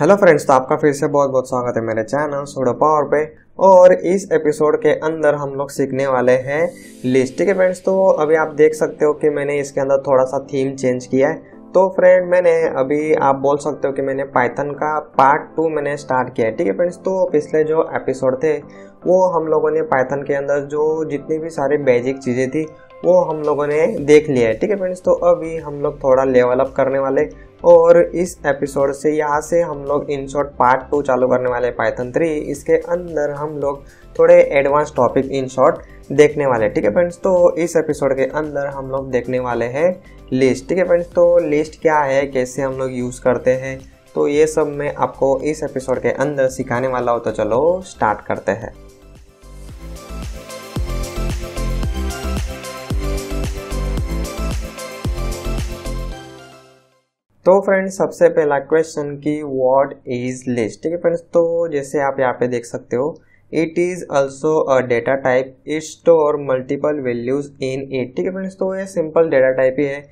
hello friends तो आपका फिर से बहुत बहुत स्वागत है मेरे चैनल सोडो पावर पे और इस एपिसोड के अंदर हम लोग सीखने वाले हैं लिस्ट ठीक है फ्रेंड्स तो अभी आप देख सकते हो कि मैंने इसके अंदर थोड़ा सा थीम चेंज किया है तो फ्रेंड मैंने अभी आप बोल सकते हो कि मैंने पाइथन का पार्ट टू मैंने स्टार्ट किया है ठीक है फ्रेंड्स तो पिछले जो एपिसोड थे वो हम लोगों ने पाइथन के अंदर जो जितनी भी सारी बेजिक चीज़ें थी वो हम लोगों ने देख लिया है ठीक है फ्रेंड्स तो अभी हम लोग थोड़ा लेवल अप करने वाले और इस एपिसोड से यहाँ से हम लोग इन शॉर्ट पार्ट टू चालू करने वाले पाइथन थ्री इसके अंदर हम लोग थोड़े एडवांस टॉपिक इन शॉर्ट देखने वाले ठीक है फ्रेंड्स तो इस एपिसोड के अंदर हम लोग देखने वाले हैं लिस्ट ठीक है फ्रेंड्स तो लिस्ट क्या है कैसे हम लोग यूज़ करते हैं तो ये सब मैं आपको इस एपिसोड के अंदर सिखाने वाला हूँ तो चलो स्टार्ट करते हैं तो फ्रेंड्स सबसे पहला क्वेश्चन की व्हाट इज लिस्ट ठीक है फ्रेंड्स तो जैसे आप यहाँ पे देख सकते हो it is also a data type it store multiple values in it ठीक है फ्रेंड्स तो ये सिंपल डेटा टाइप ही है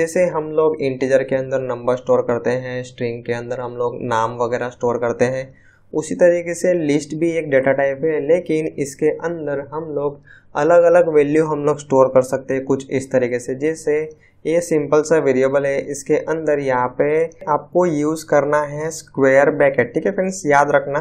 जैसे हम लोग इंटीजर के अंदर नंबर स्टोर करते हैं स्ट्रिंग के अंदर हम लोग नाम वगैरह स्टोर करते हैं उसी तरीके से लिस्ट भी एक डेटा टाइप है लेकिन इसके अंदर हम लोग अलग अलग वैल्यू हम लोग स्टोर कर सकते हैं कुछ इस तरीके से जैसे ये सिंपल सा वेरिएबल है इसके अंदर यहाँ पे आपको यूज़ करना है स्क्वायर ब्रैकेट ठीक है फ्रेंड्स याद रखना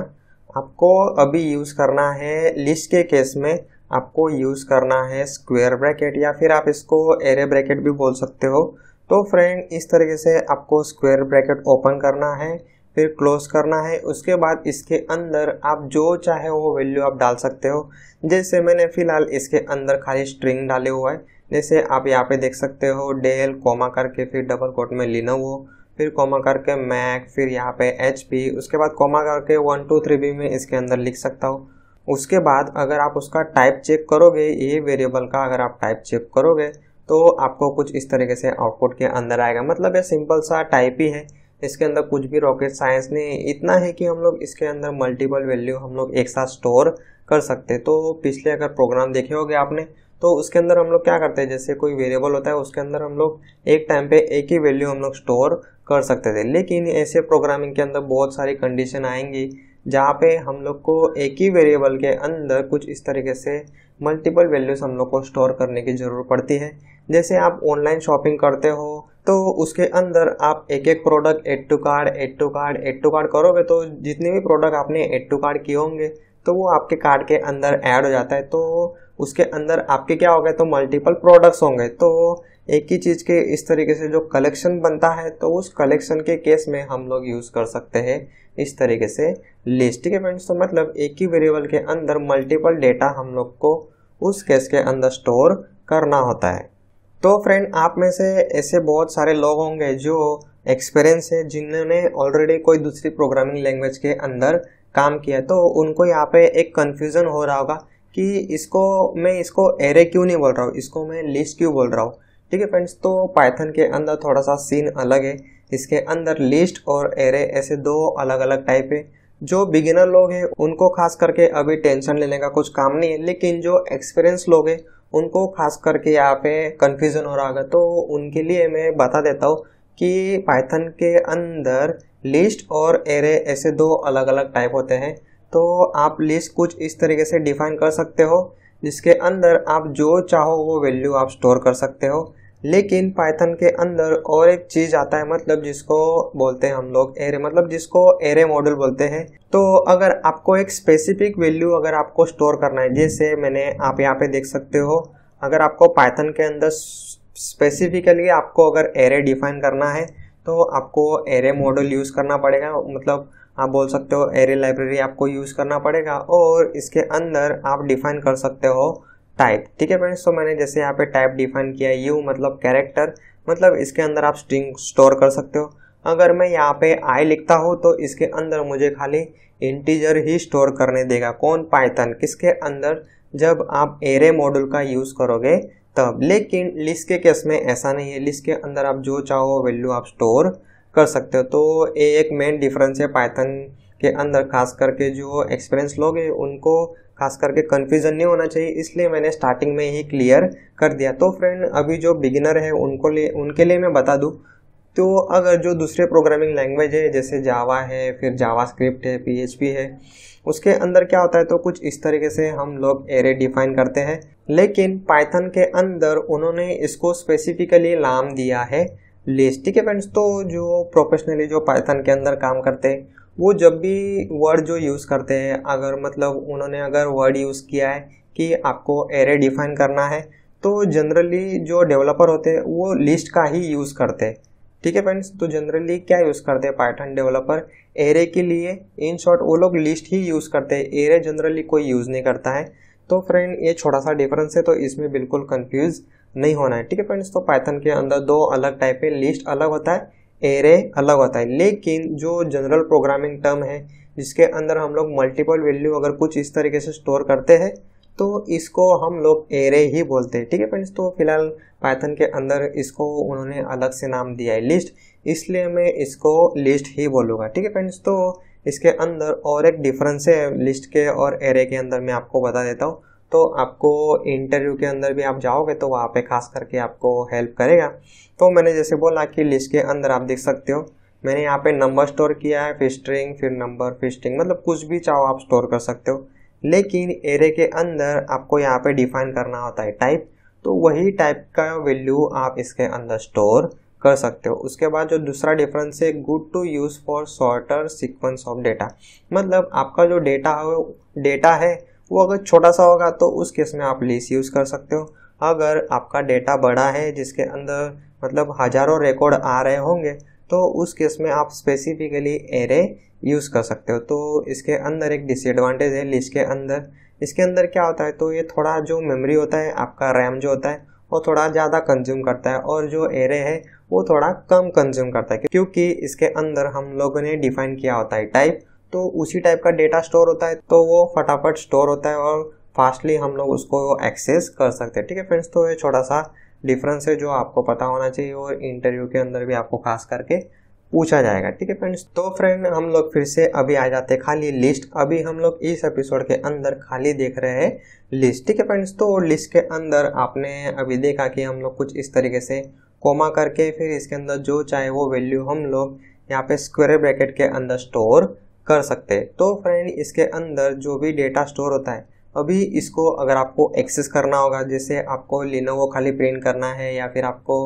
आपको अभी यूज़ करना है लिस्ट के केस में आपको यूज़ करना है स्क्वायर ब्रैकेट या फिर आप इसको एरे ब्रैकेट भी बोल सकते हो तो फ्रेंड इस तरीके से आपको स्क्वायर ब्रैकेट ओपन करना है फिर क्लोज करना है उसके बाद इसके अंदर आप जो चाहे वो वैल्यू आप डाल सकते हो जैसे मैंने फिलहाल इसके अंदर खाली स्ट्रिंग डाले हुआ है जैसे आप यहाँ पे देख सकते हो डेल कोमा करके फिर डबल कोट में लिनोवो फिर कोमा करके मैक फिर यहाँ पे एच उसके बाद कोमा करके वन टू थ्री बी में इसके अंदर लिख सकता हूँ उसके बाद अगर आप उसका टाइप चेक करोगे ये वेरिएबल का अगर आप टाइप चेक करोगे तो आपको कुछ इस तरीके से आउटपुट के अंदर आएगा मतलब ये सिंपल सा टाइप ही है इसके अंदर कुछ भी रॉकेट साइंस नहीं इतना है कि हम लोग इसके अंदर मल्टीपल वैल्यू हम लोग एक साथ स्टोर कर सकते तो पिछले अगर प्रोग्राम देखे होगे आपने तो उसके अंदर हम लोग क्या करते हैं जैसे कोई वेरिएबल होता है उसके अंदर हम लोग एक टाइम पे एक ही वैल्यू हम लोग स्टोर कर सकते थे लेकिन ऐसे प्रोग्रामिंग के अंदर बहुत सारी कंडीशन आएंगी जहाँ पे हम लोग को एक ही वेरिएबल के अंदर कुछ इस तरीके से मल्टीपल वैल्यूज़ हम लोग को स्टोर करने की ज़रूरत पड़ती है जैसे आप ऑनलाइन शॉपिंग करते हो तो उसके अंदर आप एक एक product add to card add to card add to card करोगे तो जितने भी प्रोडक्ट आपने एड टू कार्ड किए होंगे तो वो आपके कार्ड के अंदर ऐड हो जाता है तो उसके अंदर आपके क्या हो गए तो मल्टीपल प्रोडक्ट्स होंगे तो एक ही चीज़ के इस तरीके से जो कलेक्शन बनता है तो उस कलेक्शन के केस में हम लोग यूज़ कर सकते हैं इस तरीके से लिस्ट के फ्रेंड्स तो मतलब एक ही वेरिएबल के अंदर मल्टीपल डेटा हम लोग को उस केस के अंदर स्टोर करना होता है तो फ्रेंड आप में से ऐसे बहुत सारे लोग होंगे जो एक्सपीरियंस है जिन्होंने ऑलरेडी कोई दूसरी प्रोग्रामिंग लैंग्वेज के अंदर काम किया तो उनको यहाँ पे एक कन्फ्यूज़न हो रहा होगा कि इसको मैं इसको एरे क्यों नहीं बोल रहा हूँ इसको मैं लिस्ट क्यों बोल रहा हूँ ठीक है फ्रेंड्स तो पाइथन के अंदर थोड़ा सा सीन अलग है इसके अंदर लिस्ट और एरे ऐसे दो अलग अलग टाइप है जो बिगिनर लोग हैं उनको खास करके अभी टेंशन लेने का कुछ काम नहीं है लेकिन जो एक्सपीरियंस लोग हैं उनको खास करके यहाँ पे कन्फ्यूज़न हो रहा होगा तो उनके लिए मैं बता देता हूँ कि पाइथन के अंदर लिस्ट और एरे ऐसे दो अलग अलग टाइप होते हैं तो आप लिस्ट कुछ इस तरीके से डिफाइन कर सकते हो जिसके अंदर आप जो चाहो वो वैल्यू आप स्टोर कर सकते हो लेकिन पाइथन के अंदर और एक चीज़ आता है मतलब जिसको बोलते हैं हम लोग एरे मतलब जिसको एरे मॉडल बोलते हैं तो अगर आपको एक स्पेसिफिक वैल्यू अगर आपको स्टोर करना है जैसे मैंने आप यहाँ पे देख सकते हो अगर आपको पाइथन के अंदर स्पेसिफिकली आपको अगर एरे डिफाइन करना है तो आपको एरे मॉडल यूज़ करना पड़ेगा मतलब आप बोल सकते हो एरे लाइब्रेरी आपको यूज़ करना पड़ेगा और इसके अंदर आप डिफाइन कर सकते हो टाइप ठीक है फ्रेंड्स तो मैंने जैसे यहाँ पे टाइप डिफाइन किया यू मतलब कैरेक्टर मतलब इसके अंदर आप स्ट्रिंग स्टोर कर सकते हो अगर मैं यहाँ पे आई लिखता हूँ तो इसके अंदर मुझे खाली इंटीजर ही स्टोर करने देगा कौन पाइथन किसके अंदर जब आप एरे मॉड्यूल का यूज़ करोगे तब लेकिन लिस्ट के केस में ऐसा नहीं है लिस्ट के अंदर आप जो चाहो वैल्यू आप स्टोर कर सकते हो तो ये एक मेन डिफरेंस है पाइथन के अंदर खास करके जो एक्सपीरियंस लोग हैं उनको खास करके कन्फ्यूज़न नहीं होना चाहिए इसलिए मैंने स्टार्टिंग में ही क्लियर कर दिया तो फ्रेंड अभी जो बिगिनर है उनको लिए उनके लिए मैं बता दूँ तो अगर जो दूसरे प्रोग्रामिंग लैंग्वेज है जैसे जावा है फिर जावा स्क्रिप्ट है पी है उसके अंदर क्या होता है तो कुछ इस तरीके से हम लोग एरे डिफाइन करते हैं लेकिन पाइथन के अंदर उन्होंने इसको स्पेसिफिकली नाम दिया है लिस्ट ठीक है फ्रेंड्स तो जो प्रोफेशनली जो पाइथन के अंदर काम करते हैं वो जब भी वर्ड जो यूज़ करते हैं अगर मतलब उन्होंने अगर वर्ड यूज़ किया है कि आपको एरे डिफाइन करना है तो जनरली जो डेवलपर होते हैं वो लिस्ट का ही यूज़ करते हैं ठीक है फ्रेंड्स तो जनरली क्या यूज़ करते हैं पाइथन डेवलपर एरे के लिए इन शॉर्ट वो लोग लिस्ट ही यूज़ करते हैं एरे जनरली कोई यूज़ नहीं करता है तो फ्रेंड ये छोटा सा डिफरेंस है तो इसमें बिल्कुल कंफ्यूज नहीं होना है ठीक है फ्रेंड्स तो पाइथन के अंदर दो अलग टाइप है लिस्ट अलग होता है एरे अलग होता है लेकिन जो जनरल प्रोग्रामिंग टर्म है जिसके अंदर हम लोग मल्टीपल वैल्यू अगर कुछ इस तरीके से स्टोर करते हैं तो इसको हम लोग एरे ही बोलते हैं ठीक है फ्रेंड्स तो फिलहाल पाइथन के अंदर इसको उन्होंने अलग से नाम दिया है लिस्ट इसलिए मैं इसको लिस्ट ही बोलूँगा ठीक है फ्रेंड्स तो इसके अंदर और एक डिफरेंस है लिस्ट के और एरे के अंदर मैं आपको बता देता हूँ तो आपको इंटरव्यू के अंदर भी आप जाओगे तो वहाँ पे खास करके आपको हेल्प करेगा तो मैंने जैसे बोला कि लिस्ट के अंदर आप देख सकते हो मैंने यहाँ पे नंबर स्टोर किया है फिर स्ट्रिंग फिर नंबर फिर स्ट्रिंग मतलब कुछ भी चाहो आप स्टोर कर सकते हो लेकिन एरे के अंदर आपको यहाँ पे डिफाइन करना होता है टाइप तो वही टाइप का वैल्यू आप इसके अंदर स्टोर कर सकते हो उसके बाद जो दूसरा डिफरेंस है good to use for shorter sequence of data मतलब आपका जो डेटा हो डेटा है वो अगर छोटा सा होगा तो उस केस में आप लीस यूज़ कर सकते हो अगर आपका डेटा बड़ा है जिसके अंदर मतलब हज़ारों रिकॉर्ड आ रहे होंगे तो उस केस में आप स्पेसिफिकली एरे यूज़ कर सकते हो तो इसके अंदर एक डिसएडवांटेज है लीस के अंदर इसके अंदर क्या होता है तो ये थोड़ा जो मेमोरी होता है आपका रैम जो होता है वो थोड़ा ज़्यादा कंज्यूम करता है और जो एरे है वो थोड़ा कम कंज्यूम करता है क्योंकि इसके अंदर हम लोगों ने डिफाइन किया होता है टाइप तो उसी टाइप का डेटा स्टोर होता है तो वो फटाफट स्टोर होता है और फास्टली हम लोग उसको एक्सेस कर सकते हैं ठीक है फ्रेंड्स तो ये छोटा सा डिफरेंस है जो आपको पता होना चाहिए और इंटरव्यू के अंदर भी आपको खास करके पूछा जाएगा ठीक है फ्रेंड्स तो फ्रेंड हम लोग फिर से अभी आ जाते हैं खाली लिस्ट अभी हम लोग इस एपिसोड के अंदर खाली देख रहे हैं लिस्ट ठीक है फ्रेंड्स तो लिस्ट के अंदर आपने अभी देखा कि हम लोग कुछ इस तरीके से कोमा करके फिर इसके अंदर जो चाहे वो वैल्यू हम लोग यहाँ पे स्क्वायर ब्रैकेट के अंदर स्टोर कर सकते हैं तो फ्रेंड इसके अंदर जो भी डेटा स्टोर होता है अभी इसको अगर आपको एक्सेस करना होगा जैसे आपको लिनोवो खाली प्रिंट करना है या फिर आपको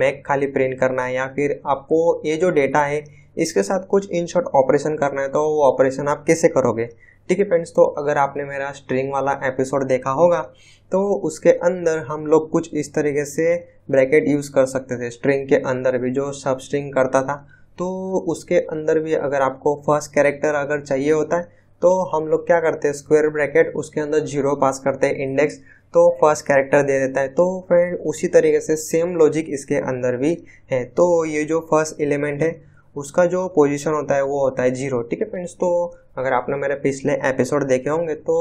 मैक खाली प्रिंट करना है या फिर आपको ये जो डेटा है इसके साथ कुछ इन शॉर्ट ऑपरेशन करना है तो वो ऑपरेशन आप कैसे करोगे ठीक है फ्रेंड्स तो अगर आपने मेरा स्ट्रिंग वाला एपिसोड देखा होगा तो उसके अंदर हम लोग कुछ इस तरीके से ब्रैकेट यूज़ कर सकते थे स्ट्रिंग के अंदर भी जो सब स्ट्रिंग करता था तो उसके अंदर भी अगर आपको फर्स्ट कैरेक्टर अगर चाहिए होता है तो हम लोग क्या करते हैं स्क्वायर ब्रैकेट उसके अंदर जीरो पास करते हैं इंडेक्स तो फर्स्ट कैरेक्टर दे देता है तो फ्रेंड उसी तरीके से सेम लॉजिक इसके अंदर भी है तो ये जो फर्स्ट एलिमेंट है उसका जो पोजीशन होता है वो होता है जीरो ठीक है फ्रेंड्स तो अगर आपने मेरे पिछले एपिसोड देखे होंगे तो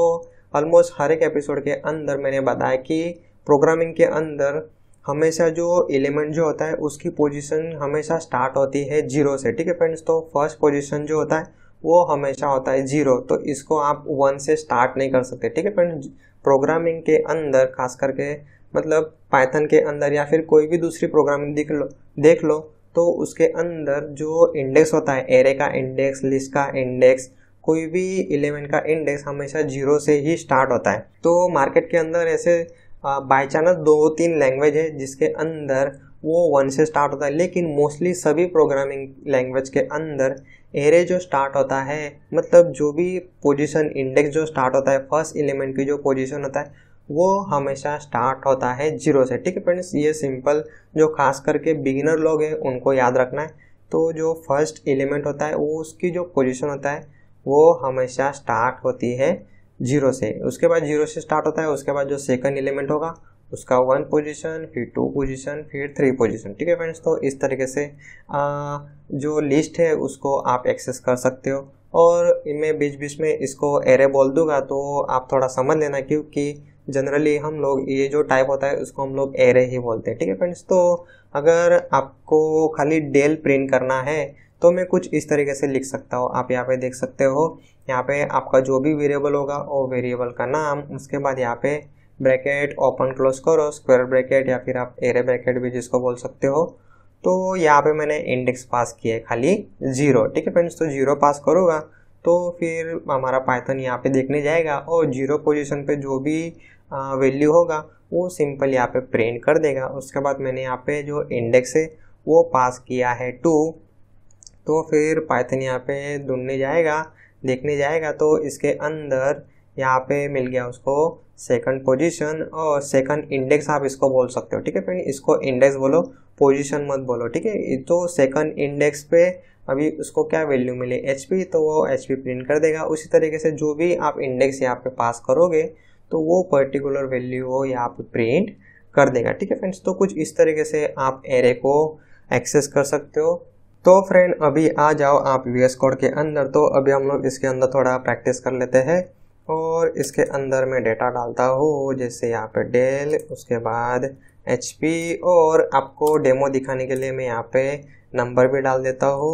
ऑलमोस्ट हर एक एपिसोड के अंदर मैंने बताया कि प्रोग्रामिंग के अंदर हमेशा जो एलिमेंट जो होता है उसकी पोजीशन हमेशा स्टार्ट होती है जीरो से ठीक है फ्रेंड्स तो फर्स्ट पोजीशन जो होता है वो हमेशा होता है जीरो तो इसको आप वन से स्टार्ट नहीं कर सकते ठीक है फ्रेंड्स प्रोग्रामिंग के अंदर खास करके मतलब पाइथन के अंदर या फिर कोई भी दूसरी प्रोग्रामिंग देख लो देख लो तो उसके अंदर जो इंडेक्स होता है एरे का इंडेक्स लिस्ट का इंडेक्स कोई भी एलिमेंट का इंडेक्स हमेशा जीरो से ही स्टार्ट होता है तो मार्केट के अंदर ऐसे बाई चांस दो तीन लैंग्वेज है जिसके अंदर वो वन से स्टार्ट होता है लेकिन मोस्टली सभी प्रोग्रामिंग लैंग्वेज के अंदर एरे जो स्टार्ट होता है मतलब जो भी पोजीशन इंडेक्स जो स्टार्ट होता है फर्स्ट एलिमेंट की जो पोजीशन होता है वो हमेशा स्टार्ट होता है जीरो से ठीक है फ्रेंड्स ये सिंपल जो खास करके बिगिनर लोग हैं उनको याद रखना है तो जो फर्स्ट एलिमेंट होता है वो उसकी जो पोजिशन होता है वो हमेशा स्टार्ट होती है जीरो से उसके बाद जीरो से स्टार्ट होता है उसके बाद जो सेकंड एलिमेंट होगा उसका वन पोजीशन फिर टू पोजीशन फिर थ्री पोजीशन ठीक है फ्रेंड्स तो इस तरीके से आ, जो लिस्ट है उसको आप एक्सेस कर सकते हो और मैं बीच बीच में इसको एरे बोल दूंगा तो आप थोड़ा समझ लेना क्योंकि जनरली हम लोग ये जो टाइप होता है उसको हम लोग एरे ही बोलते हैं ठीक है फ्रेंड्स तो अगर आपको खाली डेल प्रिंट करना है तो मैं कुछ इस तरीके से लिख सकता हूँ आप यहाँ पे देख सकते हो यहाँ पे आपका जो भी वेरिएबल होगा वो वेरिएबल का नाम उसके बाद यहाँ पे ब्रैकेट ओपन क्लोज करो स्क्वायर ब्रैकेट या फिर आप एरे ब्रैकेट भी जिसको बोल सकते हो तो यहाँ पे मैंने इंडेक्स पास किया है खाली जीरो ठीक है फ्रेंड्स तो जीरो पास करूँगा तो फिर हमारा पाइथन यहाँ पे देखने जाएगा और जीरो पोजिशन पर जो भी वैल्यू होगा वो सिंपल यहाँ पे प्रिंट कर देगा उसके बाद मैंने यहाँ पे जो इंडेक्स है वो पास किया है टू तो फिर पाइथन यहाँ पे ढूंढने जाएगा देखने जाएगा तो इसके अंदर यहाँ पे मिल गया उसको सेकंड पोजीशन और सेकंड इंडेक्स आप इसको बोल सकते हो ठीक है फ्रेंड इसको इंडेक्स बोलो पोजीशन मत बोलो ठीक है तो सेकंड इंडेक्स पे अभी उसको क्या वैल्यू मिले एच तो वो एच प्रिंट कर देगा उसी तरीके से जो भी आप इंडेक्स यहाँ पे पास करोगे तो वो पर्टिकुलर वैल्यू वो यहाँ पे प्रिंट कर देगा ठीक है फ्रेंड्स तो कुछ इस तरीके से आप एरे को एक्सेस कर सकते हो तो फ्रेंड अभी आ जाओ आप वी कोड के अंदर तो अभी हम लोग इसके अंदर थोड़ा प्रैक्टिस कर लेते हैं और इसके अंदर मैं डेटा डालता हूँ जैसे यहाँ पे डेल उसके बाद एच और आपको डेमो दिखाने के लिए मैं यहाँ पे नंबर भी डाल देता हूँ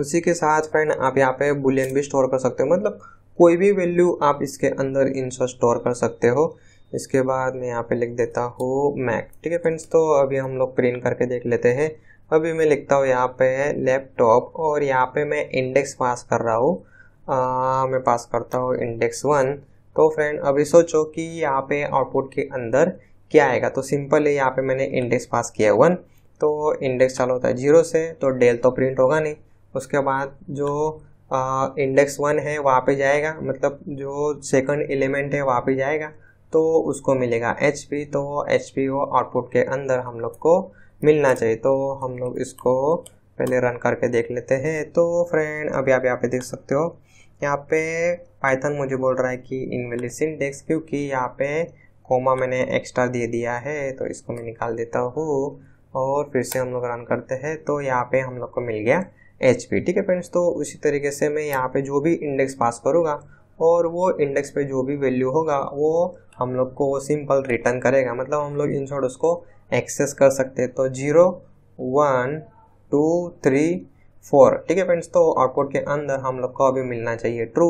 उसी के साथ फ्रेंड आप यहाँ पे बुलियन भी स्टोर कर सकते हो मतलब कोई भी वैल्यू आप इसके अंदर इनसो स्टोर कर सकते हो इसके बाद मैं यहाँ पे लिख देता हूँ मैक ठीक है फ्रेंड्स तो अभी हम लोग प्रिंट करके देख लेते हैं अभी मैं लिखता हूँ यहाँ पे लैपटॉप और यहाँ पे मैं इंडेक्स पास कर रहा हूँ मैं पास करता हूँ इंडेक्स वन तो फ्रेंड अभी सोचो कि यहाँ पे आउटपुट के अंदर क्या आएगा तो सिंपल है यहाँ पे मैंने इंडेक्स पास किया वन तो इंडेक्स चालू होता है जीरो से तो डेल तो प्रिंट होगा नहीं उसके बाद जो इंडेक्स वन है वहाँ पे जाएगा मतलब जो सेकंड एलिमेंट है वहाँ पे जाएगा तो उसको मिलेगा एच पी तो एच पी वो आउटपुट के अंदर हम लोग को मिलना चाहिए तो हम लोग इसको पहले रन करके देख लेते हैं तो फ्रेंड अभी आप यहाँ पे देख सकते हो यहाँ पे पाइथन मुझे बोल रहा है कि इनवेलिस सिंटेक्स क्योंकि यहाँ पे कोमा मैंने एक्स्ट्रा दे दिया है तो इसको मैं निकाल देता हूँ और फिर से हम लोग रन करते हैं तो यहाँ पे हम लोग को मिल गया एच ठीक है फ्रेंड्स तो उसी तरीके से मैं यहाँ पे जो भी इंडेक्स पास करूँगा और वो इंडेक्स पे जो भी वैल्यू होगा वो हम लोग को सिंपल रिटर्न करेगा मतलब हम लोग इन शॉर्ट उसको एक्सेस कर सकते हैं तो zero one two three four ठीक है फ्रेंड्स तो आउटपुट के अंदर हम लोग को अभी मिलना चाहिए ट्रू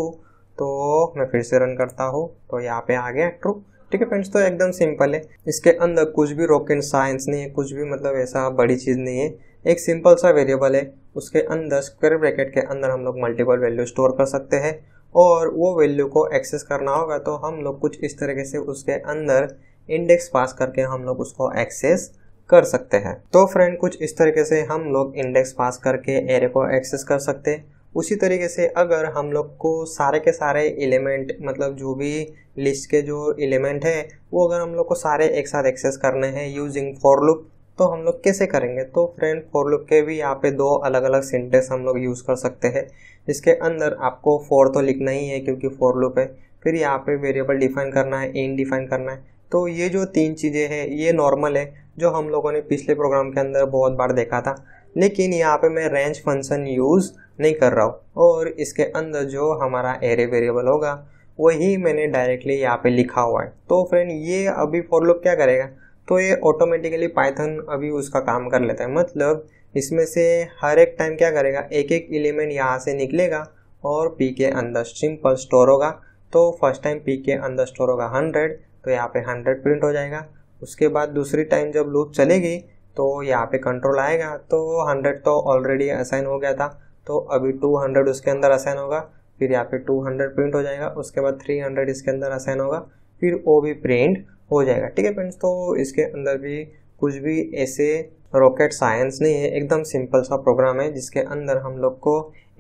तो मैं फिर से रन करता हूँ तो यहाँ पे आ गया ट्रू ठीक है फ्रेंड्स तो एकदम सिंपल है इसके अंदर कुछ भी रॉकेट साइंस नहीं है कुछ भी मतलब ऐसा बड़ी चीज़ नहीं है एक सिंपल सा वेरिएबल है उसके अंदर स्क्वायर ब्रैकेट के अंदर हम लोग मल्टीपल वैल्यू स्टोर कर सकते हैं और वो वैल्यू को एक्सेस करना होगा तो हम लोग कुछ इस तरीके से उसके अंदर इंडेक्स पास करके हम लोग उसको एक्सेस कर सकते हैं तो फ्रेंड कुछ इस तरीके से हम लोग इंडेक्स पास करके एरे को एक्सेस कर सकते हैं उसी तरीके से अगर हम लोग को सारे के सारे एलिमेंट मतलब जो भी लिस्ट के जो एलिमेंट है वो अगर हम लोग को सारे एक साथ एक्सेस करने हैं यूजिंग फॉर लूप तो हम लोग कैसे करेंगे तो फ्रेंड फॉर लुक के भी यहाँ पे दो अलग अलग सिंटेक्स हम लोग यूज़ कर सकते हैं जिसके अंदर आपको फॉर तो लिखना ही है क्योंकि फॉर लुक है फिर यहाँ पे वेरिएबल डिफाइन करना है इन डिफाइन करना है तो ये जो तीन चीज़ें हैं ये नॉर्मल है जो हम लोगों ने पिछले प्रोग्राम के अंदर बहुत बार देखा था लेकिन यहाँ पे मैं रेंज फंक्शन यूज़ नहीं कर रहा हूँ और इसके अंदर जो हमारा एरे वेरिएबल होगा वही मैंने डायरेक्टली यहाँ पे लिखा हुआ है तो फ्रेंड ये अभी फॉर लुक क्या करेगा तो ये ऑटोमेटिकली पाइथन अभी उसका काम कर लेता है मतलब इसमें से हर एक टाइम क्या करेगा एक एक एलिमेंट यहाँ से निकलेगा और पी के अंदर सिंपल स्टोर होगा तो फर्स्ट टाइम पी के अंदर स्टोर होगा हंड्रेड तो यहाँ पे हंड्रेड प्रिंट हो जाएगा उसके बाद दूसरी टाइम जब लूप चलेगी तो यहाँ पे कंट्रोल आएगा तो हंड्रेड तो ऑलरेडी असाइन हो गया था तो अभी टू हंड्रेड उसके अंदर असाइन होगा फिर यहाँ पे टू हंड्रेड प्रिंट हो जाएगा उसके बाद थ्री हंड्रेड इसके अंदर असाइन होगा फिर वो भी प्रिंट हो जाएगा ठीक है फ्रेंड्स तो इसके अंदर भी कुछ भी ऐसे रॉकेट साइंस नहीं है एकदम सिंपल सा प्रोग्राम है जिसके अंदर हम लोग को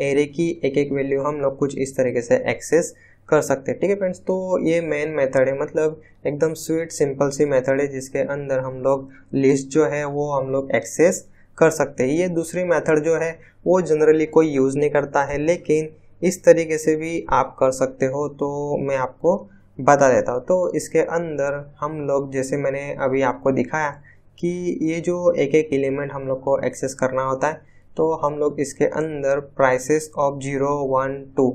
एरे की एक एक वैल्यू हम लोग कुछ इस तरीके से एक्सेस कर सकते हैं ठीक है फ्रेंड्स तो ये मेन मेथड है मतलब एकदम स्वीट सिंपल सी मेथड है जिसके अंदर हम लोग लिस्ट जो है वो हम लोग एक्सेस कर सकते हैं ये दूसरी मेथड जो है वो जनरली कोई यूज़ नहीं करता है लेकिन इस तरीके से भी आप कर सकते हो तो मैं आपको बता देता हूँ तो इसके अंदर हम लोग जैसे मैंने अभी आपको दिखाया कि ये जो एक एक एलिमेंट हम लोग को एक्सेस करना होता है तो हम लोग इसके अंदर prices of zero one two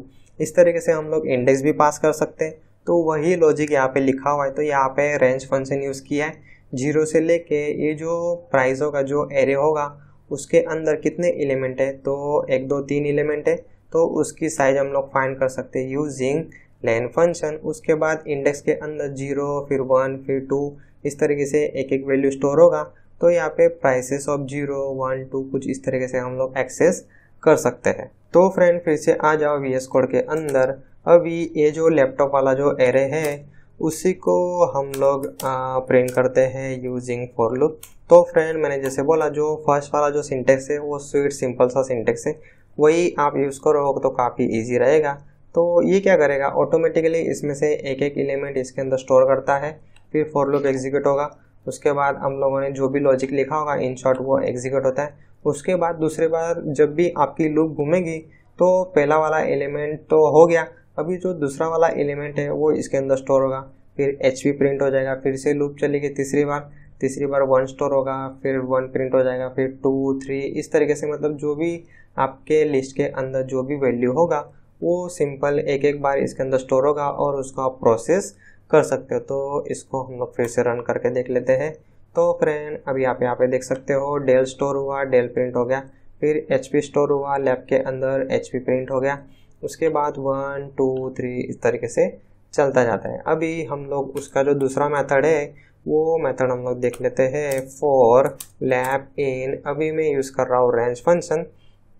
इस तरीके से हम लोग इंडेक्स भी पास कर सकते हैं तो वही लॉजिक यहाँ पे लिखा हुआ है तो यहाँ पे रेंज फंक्शन यूज़ किया है जीरो से लेके ये जो प्राइज़ों का जो एरे होगा उसके अंदर कितने एलिमेंट है तो एक दो तीन एलिमेंट है तो उसकी साइज हम लोग फाइंड कर सकते हैं यूजिंग लेन फंक्शन उसके बाद इंडेक्स के अंदर जीरो फिर वन फिर टू इस तरीके से एक एक वैल्यू स्टोर होगा तो यहाँ पे prices of zero one two कुछ इस तरीके से हम लोग एक्सेस कर सकते हैं तो फ्रेंड फिर से आ जाओ वी कोड के अंदर अभी ये जो लैपटॉप वाला जो एरे है उसी को हम लोग प्रिंट करते हैं यूजिंग फॉर लुक तो फ्रेंड मैंने जैसे बोला जो फर्स्ट वाला जो सिंटेक्स है वो स्वीट सिंपल सा सिंटेक्स है वही आप यूज़ करोगे तो काफ़ी ईजी रहेगा तो ये क्या करेगा ऑटोमेटिकली इसमें से एक एक एलिमेंट इसके अंदर स्टोर करता है फिर फॉर लूप एग्जीक्यूट होगा उसके बाद हम लोगों ने जो भी लॉजिक लिखा होगा इन शॉर्ट वो एग्जीक्यूट होता है उसके बाद दूसरे बार जब भी आपकी लूप घूमेगी तो पहला वाला एलिमेंट तो हो गया अभी जो दूसरा वाला एलिमेंट है वो इसके अंदर स्टोर होगा फिर एच प्रिंट हो जाएगा फिर से लूप चलेगी तीसरी बार तीसरी बार वन स्टोर होगा फिर वन प्रिंट हो जाएगा फिर टू थ्री इस तरीके से मतलब जो भी आपके लिस्ट के अंदर जो भी वैल्यू होगा वो सिंपल एक एक बार इसके अंदर स्टोर होगा और उसको आप प्रोसेस कर सकते हो तो इसको हम लोग फिर से रन करके देख लेते हैं तो फ्रेंड अभी आप यहाँ पे देख सकते हो डेल स्टोर हुआ डेल प्रिंट हो गया फिर एच स्टोर हुआ लैब के अंदर एच प्रिंट हो गया उसके बाद वन टू थ्री इस तरीके से चलता जाता है अभी हम लोग उसका जो दूसरा मेथड है वो मेथड हम लोग देख लेते हैं फॉर लैब इन अभी मैं यूज़ कर रहा हूँ रेंज फंक्शन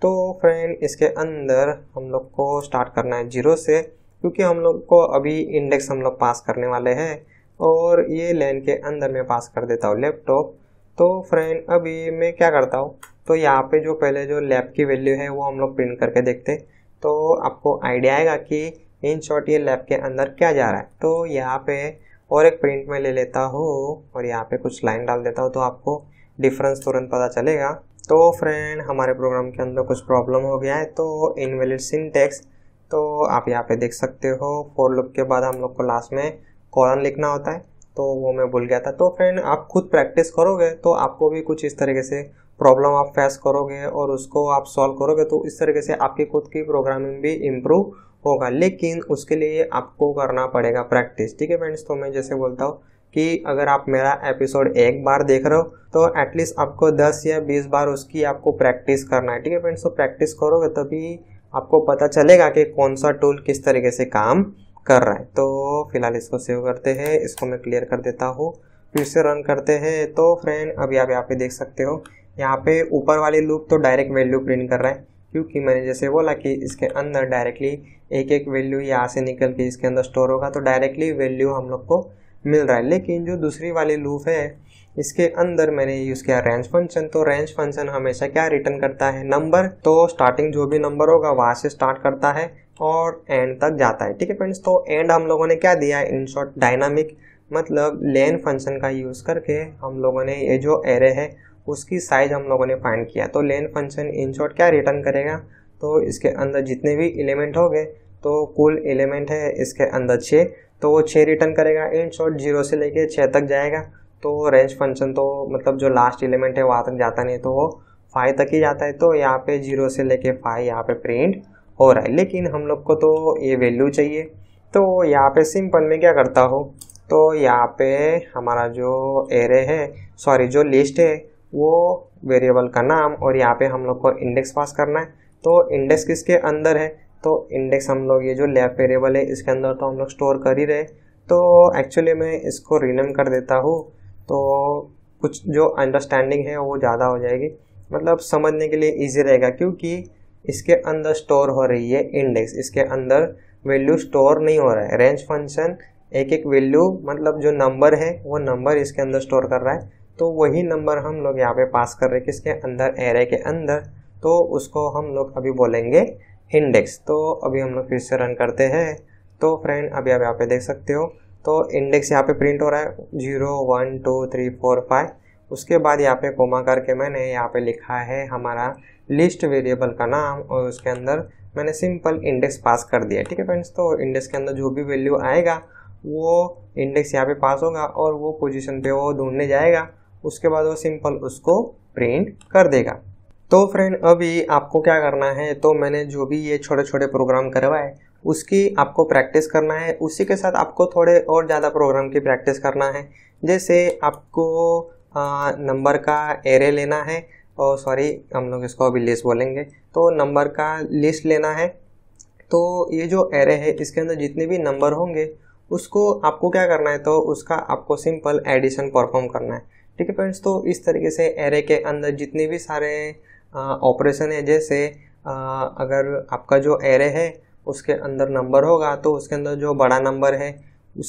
तो फ्रेंड इसके अंदर हम लोग को स्टार्ट करना है जीरो से क्योंकि हम लोग को अभी इंडेक्स हम लोग पास करने वाले हैं और ये लेन के अंदर मैं पास कर देता हूँ लैपटॉप तो फ्रेंड अभी मैं क्या करता हूँ तो यहाँ पे जो पहले जो लैब की वैल्यू है वो हम लोग प्रिंट करके देखते तो आपको आइडिया आएगा कि इन शॉर्ट ये लैब के अंदर क्या जा रहा है तो यहाँ पे और एक प्रिंट में ले लेता हूँ और यहाँ पे कुछ लाइन डाल देता हूँ तो आपको डिफरेंस तुरंत पता चलेगा तो फ्रेंड हमारे प्रोग्राम के अंदर कुछ प्रॉब्लम हो गया है तो इनवैलिड सिंटेक्स तो आप यहाँ पे देख सकते हो फोर लुक के बाद हम लोग को लास्ट में कॉलन लिखना होता है तो वो मैं भूल गया था तो फ्रेंड आप खुद प्रैक्टिस करोगे तो आपको भी कुछ इस तरीके से प्रॉब्लम आप फेस करोगे और उसको आप सॉल्व करोगे तो इस तरीके से आपकी खुद की प्रोग्रामिंग भी इम्प्रूव होगा लेकिन उसके लिए आपको करना पड़ेगा प्रैक्टिस ठीक है फ्रेंड्स तो मैं जैसे बोलता हूँ कि अगर आप मेरा एपिसोड एक बार देख रहे हो तो एटलीस्ट आपको 10 या 20 बार उसकी आपको प्रैक्टिस करना है ठीक है फ्रेंड्स तो प्रैक्टिस करोगे तभी आपको पता चलेगा कि कौन सा टूल किस तरीके से काम कर रहा है तो फिलहाल इसको सेव करते हैं इसको मैं क्लियर कर देता हूँ फिर से रन करते हैं तो फ्रेंड अभी आप यहाँ पे देख सकते हो यहाँ पे ऊपर वाली लूप तो डायरेक्ट वैल्यू प्रिंट कर रहा है क्योंकि मैंने जैसे बोला कि इसके अंदर डायरेक्टली एक एक वैल्यू यहाँ से निकल के इसके अंदर स्टोर होगा तो डायरेक्टली वैल्यू हम लोग को मिल रहा है लेकिन जो दूसरी वाली लूप है इसके अंदर मैंने यूज़ किया रेंज फंक्शन तो रेंज फंक्शन हमेशा क्या रिटर्न करता है नंबर तो स्टार्टिंग जो भी नंबर होगा वहाँ से स्टार्ट करता है और एंड तक जाता है ठीक है फ्रेंड्स तो एंड हम लोगों ने क्या दिया इन शॉर्ट डायनामिक मतलब लेन फंक्शन का यूज़ करके हम लोगों ने ये जो एरे है उसकी साइज हम लोगों ने फाइंड किया तो लेन फंक्शन इन शॉर्ट क्या रिटर्न करेगा तो इसके अंदर जितने भी एलिमेंट होंगे तो कुल एलिमेंट है इसके अंदर छः तो वो छः रिटर्न करेगा इन शॉर्ट जीरो से लेके छः तक जाएगा तो रेंज फंक्शन तो मतलब जो लास्ट एलिमेंट है वहाँ तक जाता नहीं तो वो फाइव तक ही जाता है तो यहाँ पे जीरो से लेके फाइव यहाँ पे प्रिंट हो रहा है लेकिन हम लोग को तो ये वैल्यू चाहिए तो यहाँ पे सिंपल में क्या करता हूँ तो यहाँ पे हमारा जो एरे है सॉरी जो लिस्ट है वो वेरिएबल का नाम और यहाँ पे हम लोग को इंडेक्स पास करना है तो इंडेक्स किसके अंदर है तो इंडेक्स हम लोग ये जो लैब वेरिएबल है इसके अंदर तो हम लोग स्टोर कर ही रहे तो एक्चुअली मैं इसको रीनेम कर देता हूँ तो कुछ जो अंडरस्टैंडिंग है वो ज़्यादा हो जाएगी मतलब समझने के लिए ईजी रहेगा क्योंकि इसके अंदर स्टोर हो रही है इंडेक्स इसके अंदर वैल्यू स्टोर नहीं हो रहा है रेंज फंक्शन एक एक वैल्यू मतलब जो नंबर है वो नंबर इसके अंदर स्टोर कर रहा है तो वही नंबर हम लोग यहाँ पे पास कर रहे हैं किसके अंदर एरे के अंदर तो उसको हम लोग अभी बोलेंगे इंडेक्स तो अभी हम लोग फिर से रन करते हैं तो फ्रेंड अभी आप यहाँ पे देख सकते हो तो इंडेक्स यहाँ पे प्रिंट हो रहा है zero one two three four five उसके बाद यहाँ पे कोमा करके मैंने यहाँ पे लिखा है हमारा लिस्ट वेरिएबल का नाम और उसके अंदर मैंने सिंपल इंडेक्स पास कर दिया ठीक है फ्रेंड्स तो इंडेक्स के अंदर जो भी वैल्यू आएगा वो इंडेक्स यहाँ पे पास होगा और वो पोजिशन पर वो ढूंढने जाएगा उसके बाद वो सिंपल उसको प्रिंट कर देगा तो फ्रेंड अभी आपको क्या करना है तो मैंने जो भी ये छोटे छोटे प्रोग्राम करवाए उसकी आपको प्रैक्टिस करना है उसी के साथ आपको थोड़े और ज़्यादा प्रोग्राम की प्रैक्टिस करना है जैसे आपको नंबर का एरे लेना है और सॉरी हम लोग इसको अभी लिस्ट बोलेंगे तो नंबर का लिस्ट लेना है तो ये जो एरे है इसके अंदर जितने भी नंबर होंगे उसको आपको क्या करना है तो उसका आपको सिंपल एडिशन परफॉर्म करना है ठीक है फ्रेंड्स तो इस तरीके से एरे के अंदर जितने भी सारे ऑपरेशन है जैसे आ, अगर आपका जो एरे है उसके अंदर नंबर होगा तो उसके अंदर जो बड़ा नंबर है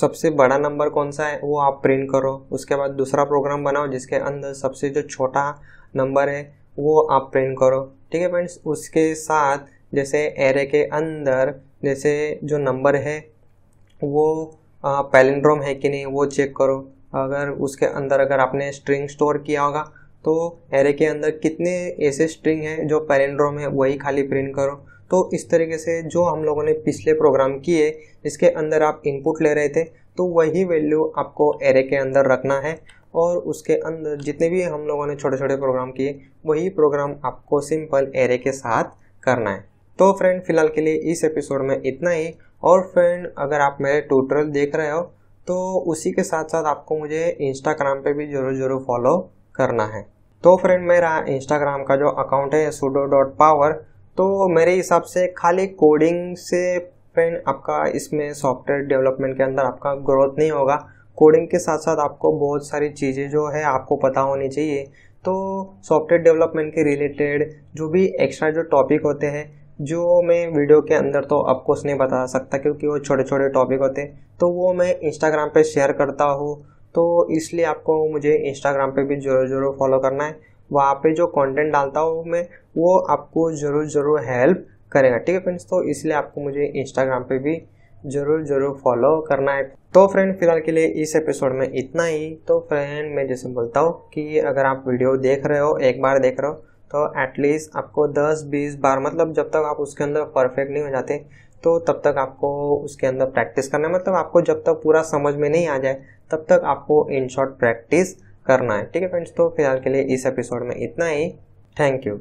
सबसे बड़ा नंबर कौन सा है वो आप प्रिंट करो उसके बाद दूसरा प्रोग्राम बनाओ जिसके अंदर सबसे जो छोटा नंबर है वो आप प्रिंट करो ठीक है फ्रेंड्स उसके साथ जैसे एरे के अंदर जैसे जो नंबर है वो पैलेंड्रोम है कि नहीं वो चेक करो अगर उसके अंदर अगर आपने स्ट्रिंग स्टोर किया होगा तो एरे के अंदर कितने ऐसे स्ट्रिंग हैं जो पैरेंड्रोम है वही खाली प्रिंट करो तो इस तरीके से जो हम लोगों ने पिछले प्रोग्राम किए जिसके अंदर आप इनपुट ले रहे थे तो वही वैल्यू आपको एरे के अंदर रखना है और उसके अंदर जितने भी हम लोगों ने छोटे छोटे प्रोग्राम किए वही प्रोग्राम आपको सिंपल एरे के साथ करना है तो फ्रेंड फिलहाल के लिए इस एपिसोड में इतना ही और फ्रेंड अगर आप मेरे ट्यूटोरियल देख रहे हो तो उसी के साथ साथ आपको मुझे इंस्टाग्राम पे भी ज़रूर ज़रूर फॉलो करना है तो फ्रेंड मेरा इंस्टाग्राम का जो अकाउंट है सूडो डॉट पावर तो मेरे हिसाब से खाली कोडिंग से फ्रेंड आपका इसमें सॉफ्टवेयर डेवलपमेंट के अंदर आपका ग्रोथ नहीं होगा कोडिंग के साथ साथ आपको बहुत सारी चीज़ें जो है आपको पता होनी चाहिए तो सॉफ्टवेयर डेवलपमेंट के रिलेटेड जो भी एक्स्ट्रा जो टॉपिक होते हैं जो मैं वीडियो के अंदर तो आपको नहीं बता सकता क्योंकि वो छोटे छोटे टॉपिक होते हैं तो वो मैं इंस्टाग्राम पे शेयर करता हूँ तो इसलिए आपको मुझे इंस्टाग्राम पे भी ज़रूर ज़रूर फॉलो करना है वहाँ पे जो कंटेंट डालता हूँ मैं वो आपको ज़रूर ज़रूर हेल्प करेगा ठीक है फ्रेंड्स तो इसलिए आपको मुझे इंस्टाग्राम पे भी ज़रूर ज़रूर फॉलो करना है तो फ्रेंड फिलहाल के लिए इस एपिसोड में इतना ही तो फ्रेंड मैं जैसे बोलता हूँ कि अगर आप वीडियो देख रहे हो एक बार देख रहे हो तो एटलीस्ट आपको 10-20 बार मतलब जब तक आप उसके अंदर परफेक्ट नहीं हो जाते तो तब तक आपको उसके अंदर प्रैक्टिस करना है मतलब आपको जब तक पूरा समझ में नहीं आ जाए तब तक आपको इन शॉर्ट प्रैक्टिस करना है ठीक है फ्रेंड्स तो फिलहाल के लिए इस एपिसोड में इतना ही थैंक यू